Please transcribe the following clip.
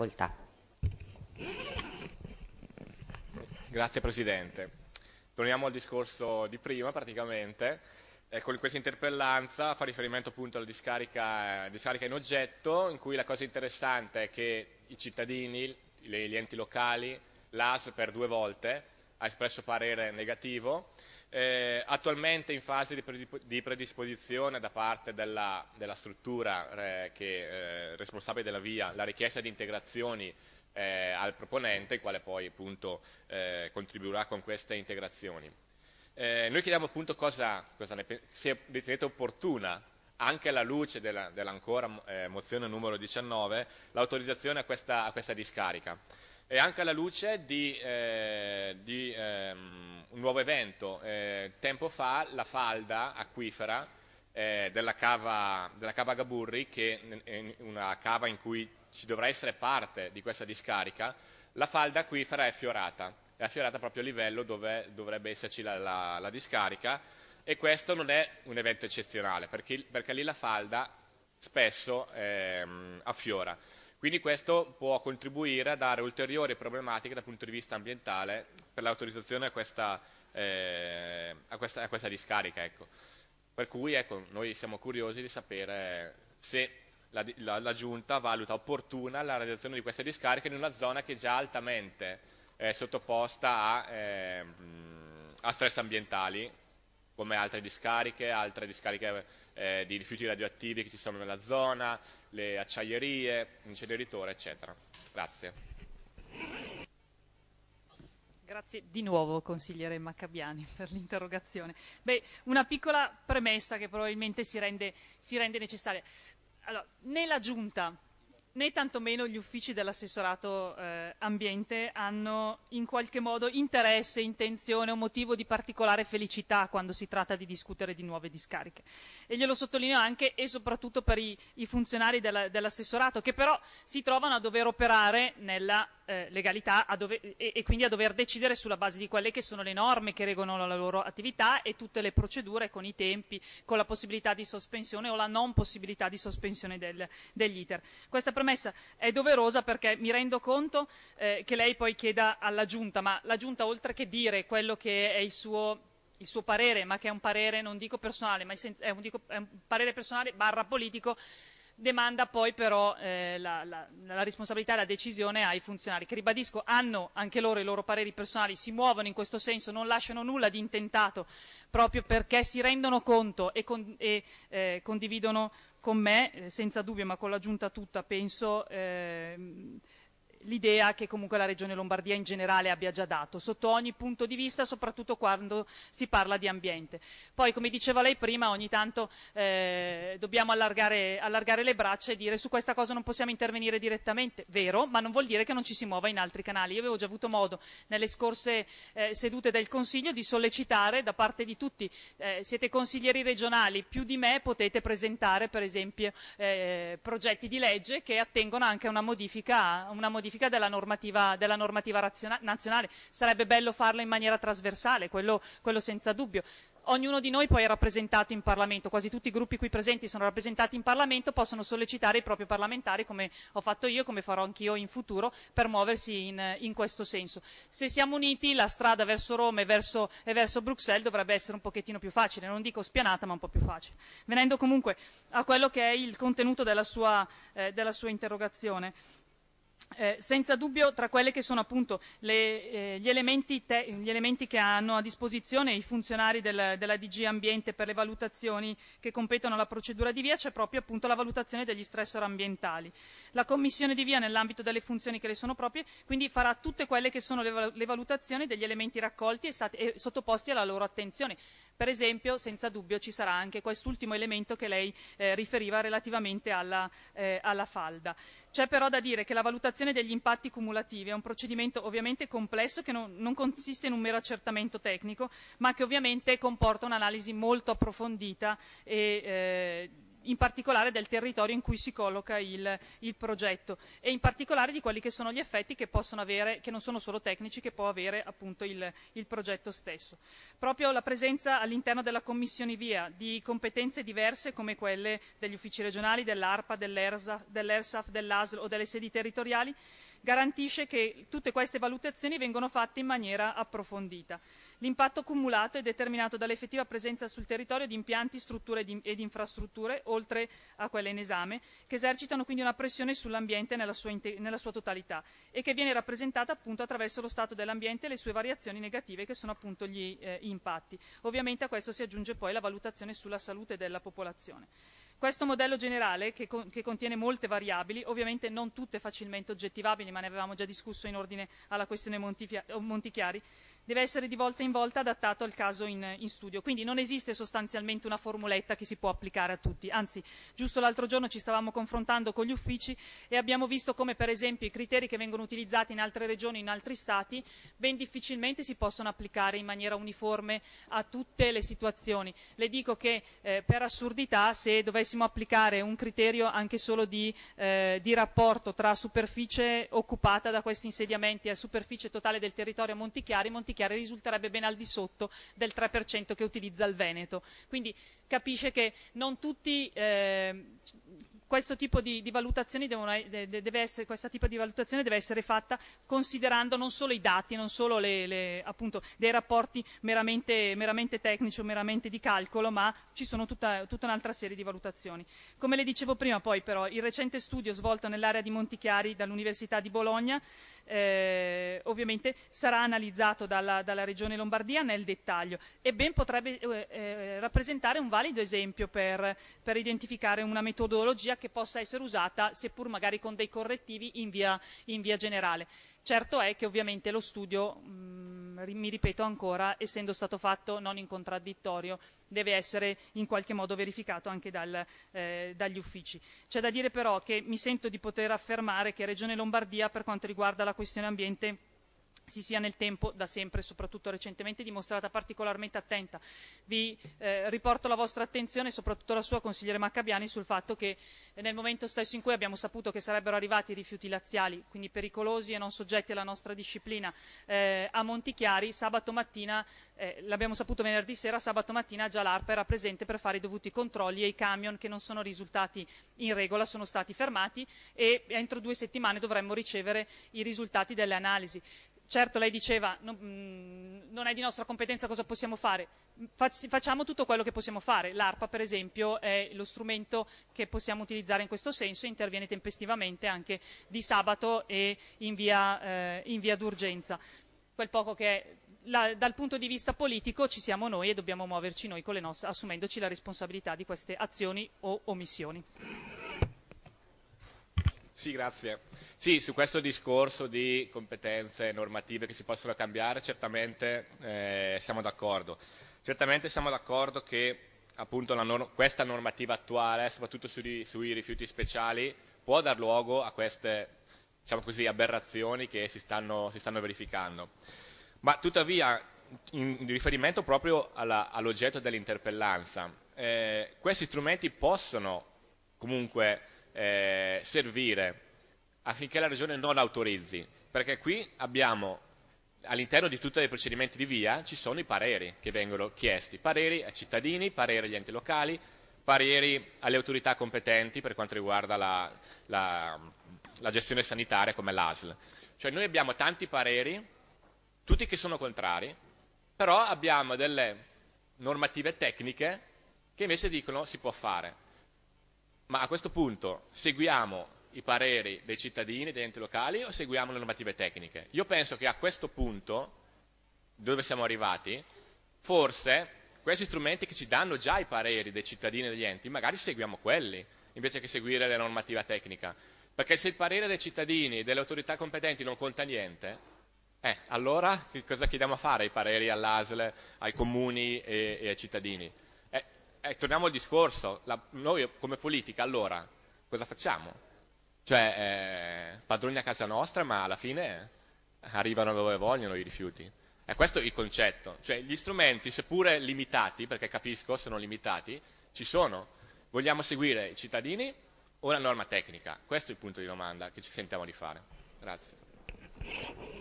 facoltà. Grazie Presidente. Torniamo al discorso di prima praticamente. Ecco, questa interpellanza fa riferimento appunto alla discarica, discarica, in oggetto, in cui la cosa interessante è che i cittadini, gli enti locali, l'AS per due volte ha espresso parere negativo eh, attualmente in fase di predisposizione da parte della, della struttura eh, che, eh, responsabile della via la richiesta di integrazioni eh, al proponente, il quale poi appunto, eh, contribuirà con queste integrazioni. Eh, noi chiediamo appunto cosa, cosa ne se ritenete opportuna anche alla luce della, dell'ancora mozione numero 19, l'autorizzazione a questa, a questa discarica e anche alla luce di, eh, di ehm, un nuovo evento. Eh, tempo fa la falda acquifera eh, della, cava, della, cava, Gaburri, che è una cava in cui ci dovrà essere parte di questa discarica, la falda acquifera è fiorata, è affiorata proprio a livello dove dovrebbe esserci la, la, la discarica e questo non è un evento eccezionale perché, perché lì la falda spesso ehm, affiora. Quindi questo può contribuire a dare ulteriori problematiche dal punto di vista ambientale per l'autorizzazione a questa, eh, a a questa discarica. Ecco. Per cui ecco, noi siamo curiosi di sapere se la, la, la, Giunta valuta opportuna la realizzazione di questa discarica in una zona che è già altamente è sottoposta a, eh, a stress ambientali, come altre discariche, altre discariche eh, di rifiuti radioattivi che ci sono nella zona, le acciaierie, l'inceneritore, eccetera. Grazie. Grazie di nuovo consigliere Maccabiani per l'interrogazione. Beh, una piccola premessa che probabilmente si rende, si rende necessaria. Allora, nella giunta né tantomeno gli uffici dell'assessorato eh, ambiente hanno in qualche modo interesse, intenzione o motivo di particolare felicità quando si tratta di discutere di nuove discariche. E glielo sottolineo anche e soprattutto per i, i funzionari della, dell'assessorato che però si trovano a dover operare nella eh, legalità dover, e, e quindi a dover decidere sulla base di quelle che sono le norme che regolano la loro attività e tutte le procedure con i tempi, con la possibilità di sospensione o la non possibilità di sospensione del, degli iter. Questa premessa è doverosa perché mi rendo conto eh, che lei poi chieda alla Giunta, ma la Giunta oltre che dire quello che è il suo, il suo parere, ma che è un parere non dico personale, ma è un, dico, è un parere personale barra politico, demanda poi però eh, la, la, la, responsabilità e la decisione ai funzionari, che ribadisco hanno anche loro i loro pareri personali, si muovono in questo senso, non lasciano nulla di intentato, proprio perché si rendono conto e, con, e eh, condividono con me, eh, senza dubbio, ma con la tutta, penso, eh, l'idea che comunque la Regione Lombardia in generale abbia già dato, sotto ogni punto di vista, soprattutto quando si parla di ambiente. Poi, come diceva lei prima, ogni tanto eh, dobbiamo allargare, allargare, le braccia e dire su questa cosa non possiamo intervenire direttamente, vero, ma non vuol dire che non ci si muova in altri canali. Io avevo già avuto modo nelle scorse eh, sedute del Consiglio di sollecitare da parte di tutti, eh, siete consiglieri regionali, più di me potete presentare per esempio eh, progetti di legge che attengono anche a una modifica, una modifica modifica della normativa, della normativa nazionale. Sarebbe bello farlo in maniera trasversale, quello, quello senza dubbio ognuno di noi poi è rappresentato in Parlamento, quasi tutti i gruppi qui presenti sono rappresentati in Parlamento, possono sollecitare i propri parlamentari, come ho fatto io, come farò anch'io in futuro, per muoversi in, in, questo senso. Se siamo uniti, la strada verso Roma e verso, e verso, Bruxelles dovrebbe essere un pochettino più facile, non dico spianata, ma un po' più facile. Venendo comunque a quello che è il contenuto della sua, eh, della sua interrogazione eh, senza dubbio tra quelli che sono appunto le, eh, gli, elementi te- gli, elementi che hanno a disposizione i funzionari del, della DG Ambiente per le valutazioni che competono alla procedura di via c'è proprio appunto la valutazione degli stressor ambientali. La commissione di via nell'ambito delle funzioni che le sono proprie quindi farà tutte quelle che sono le, le valutazioni degli elementi raccolti e, stati- e sottoposti alla loro attenzione. Per esempio, senza dubbio, ci sarà anche quest'ultimo elemento che lei eh, riferiva relativamente alla, eh, alla falda. C'è però da dire che la valutazione degli impatti cumulativi è un procedimento ovviamente complesso che non, non consiste in un mero accertamento tecnico, ma che ovviamente comporta un'analisi molto approfondita e eh, in particolare del territorio in cui si colloca il, il, progetto e in particolare di quelli che sono gli effetti che possono avere, che non sono solo tecnici, che può avere appunto il, il progetto stesso. Proprio la presenza all'interno della Commissione VIA di competenze diverse come quelle degli uffici regionali, dell'ARPA, dell'ERSAF, dell'ERSAF dell'ASL o delle sedi territoriali garantisce che tutte queste valutazioni vengano fatte in maniera approfondita. L'impatto cumulato è determinato dall'effettiva presenza sul territorio di impianti, strutture ed infrastrutture, oltre a quelle in esame, che esercitano quindi una pressione sull'ambiente nella sua, nella sua totalità e che viene rappresentata appunto attraverso lo stato dell'ambiente e le sue variazioni negative che sono appunto gli eh, impatti. Ovviamente a questo si aggiunge poi la valutazione sulla salute della popolazione. Questo modello generale, che, con, che, contiene molte variabili, ovviamente non tutte facilmente oggettivabili, ma ne avevamo già discusso in ordine alla questione Montichiari, deve essere di volta in volta adattato al caso in, in, studio. Quindi non esiste sostanzialmente una formuletta che si può applicare a tutti. Anzi, giusto l'altro giorno ci stavamo confrontando con gli uffici e abbiamo visto come, per esempio, i criteri che vengono utilizzati in altre regioni, in altri stati, ben difficilmente si possono applicare in maniera uniforme a tutte le situazioni. Le dico che, eh, per assurdità, se dovessimo applicare un criterio anche solo di, eh, di rapporto tra superficie occupata da questi insediamenti e superficie totale del territorio a Montichiari, Montichiari chiare, risulterebbe ben al di sotto del 3% che utilizza il Veneto. Quindi capisce che non tutti eh, questo tipo di, di devono, essere, questo tipo di, valutazione deve essere fatta considerando non solo i dati, non solo le, le, appunto, dei rapporti meramente, meramente, tecnici o meramente di calcolo, ma ci sono tutta, tutta, un'altra serie di valutazioni. Come le dicevo prima, poi però, il recente studio svolto nell'area di Montichiari dall'Università di Bologna eh, ovviamente sarà analizzato dalla, dalla, Regione Lombardia nel dettaglio e ben potrebbe eh, eh, rappresentare un valido esempio per, per, identificare una metodologia che possa essere usata, seppur magari con dei correttivi, in via, in via generale. Certo è che ovviamente lo studio mh, mm, mi ripeto ancora, essendo stato fatto non in contraddittorio, deve essere in qualche modo verificato anche dal, eh, dagli uffici. C'è da dire però che mi sento di poter affermare che Regione Lombardia, per quanto riguarda la questione ambiente, si sia nel tempo da sempre e soprattutto recentemente dimostrata particolarmente attenta. Vi eh, riporto la vostra attenzione e soprattutto la sua, consigliere Maccabiani, sul fatto che eh, nel momento stesso in cui abbiamo saputo che sarebbero arrivati i rifiuti laziali, quindi pericolosi e non soggetti alla nostra disciplina, eh, a Montichiari, sabato mattina, eh, l'abbiamo saputo venerdì sera, sabato mattina già l'ARPA era presente per fare i dovuti controlli e i camion che non sono risultati in regola sono stati fermati e entro due settimane dovremmo ricevere i risultati delle analisi. Certo, lei diceva, non, mm, non, è di nostra competenza cosa possiamo fare. Facciamo tutto quello che possiamo fare. L'ARPA, per esempio, è lo strumento che possiamo utilizzare in questo senso e interviene tempestivamente anche di sabato e in via, eh, in via d'urgenza. Quel poco che la, dal punto di vista politico ci siamo noi e dobbiamo muoverci noi nostre, assumendoci la responsabilità di queste azioni o omissioni. Sì, grazie. Sì, su questo discorso di competenze normative che si possono cambiare, certamente eh, siamo d'accordo. Certamente siamo d'accordo che norm questa normativa attuale, soprattutto sui, sui rifiuti speciali, può dar luogo a queste diciamo così, aberrazioni che si stanno, si stanno, verificando. Ma tuttavia, in riferimento proprio all'oggetto dell'interpellanza, eh, questi strumenti possono comunque eh, servire affinché la Regione non autorizzi, perché qui abbiamo all'interno di tutti i procedimenti di via ci sono i pareri che vengono chiesti, pareri ai cittadini, pareri agli enti locali, pareri alle autorità competenti per quanto riguarda la, la, la gestione sanitaria come l'ASL. Cioè noi abbiamo tanti pareri, tutti che sono contrari, però abbiamo delle normative tecniche che invece dicono si può fare ma a questo punto seguiamo i pareri dei cittadini, degli enti locali o seguiamo le normative tecniche? Io penso che a questo punto, dove siamo arrivati, forse questi strumenti che ci danno già i pareri dei cittadini e degli enti, magari seguiamo quelli invece che seguire la normativa tecnica. Perché se il parere dei cittadini e delle autorità competenti non conta niente, eh, allora cosa chiediamo a fare i pareri all'ASL, ai comuni e, e ai cittadini? eh, torniamo al discorso, la, noi come politica allora cosa facciamo? Cioè, eh, padroni a casa nostra, ma alla fine eh, arrivano dove vogliono i rifiuti. E questo è il concetto. Cioè, gli strumenti, seppure limitati, perché capisco, sono limitati, ci sono. Vogliamo seguire i cittadini o la norma tecnica? Questo è il punto di domanda che ci sentiamo di fare. Grazie.